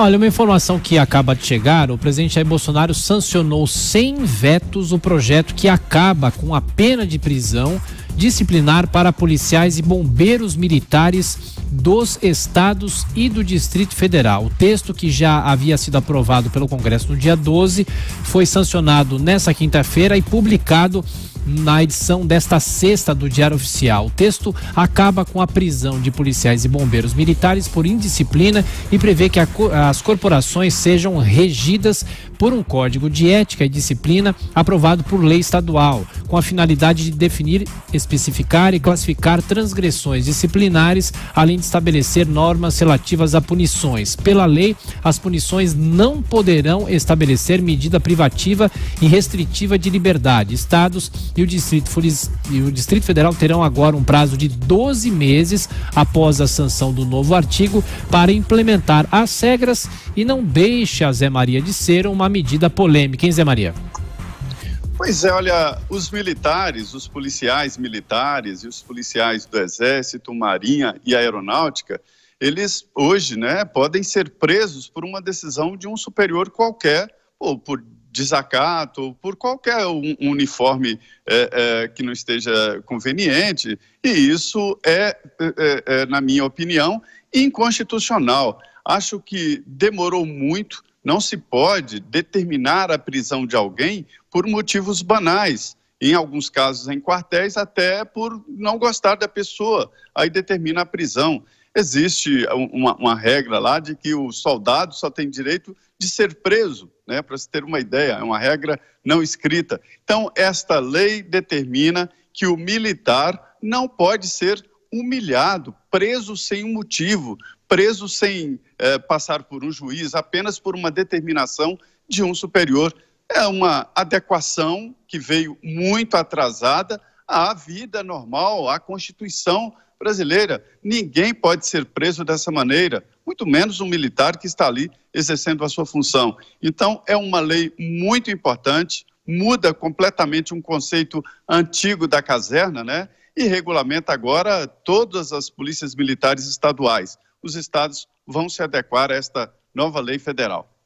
Olha, uma informação que acaba de chegar: o presidente Jair Bolsonaro sancionou sem vetos o projeto que acaba com a pena de prisão disciplinar para policiais e bombeiros militares dos estados e do Distrito Federal. O texto que já havia sido aprovado pelo Congresso no dia 12 foi sancionado nesta quinta-feira e publicado na edição desta sexta do Diário Oficial. O texto acaba com a prisão de policiais e bombeiros militares por indisciplina e prevê que as corporações sejam regidas por um código de ética e disciplina aprovado por lei estadual, com a finalidade de definir, especificar e classificar transgressões disciplinares, além de estabelecer normas relativas a punições. Pela lei, as punições não poderão estabelecer medida privativa e restritiva de liberdade. Estados e o Distrito, e o Distrito Federal terão agora um prazo de 12 meses após a sanção do novo artigo para implementar as regras e não deixe a Zé Maria de ser uma medida polêmica, hein, Zé Maria? Pois é, olha, os militares, os policiais militares e os policiais do Exército, Marinha e Aeronáutica, eles hoje né, podem ser presos por uma decisão de um superior qualquer, ou por desacato, ou por qualquer um, uniforme é, é, que não esteja conveniente. E isso é, é, é, é na minha opinião, inconstitucional. Acho que demorou muito. Não se pode determinar a prisão de alguém por motivos banais. Em alguns casos, em quartéis, até por não gostar da pessoa. Aí determina a prisão. Existe uma, uma regra lá de que o soldado só tem direito de ser preso, né? para se ter uma ideia, é uma regra não escrita. Então, esta lei determina que o militar não pode ser humilhado, preso sem um motivo, preso sem eh, passar por um juiz, apenas por uma determinação de um superior. É uma adequação que veio muito atrasada à vida normal, à Constituição brasileira. Ninguém pode ser preso dessa maneira, muito menos um militar que está ali exercendo a sua função. Então, é uma lei muito importante muda completamente um conceito antigo da caserna, né? E regulamenta agora todas as polícias militares estaduais. Os estados vão se adequar a esta nova lei federal.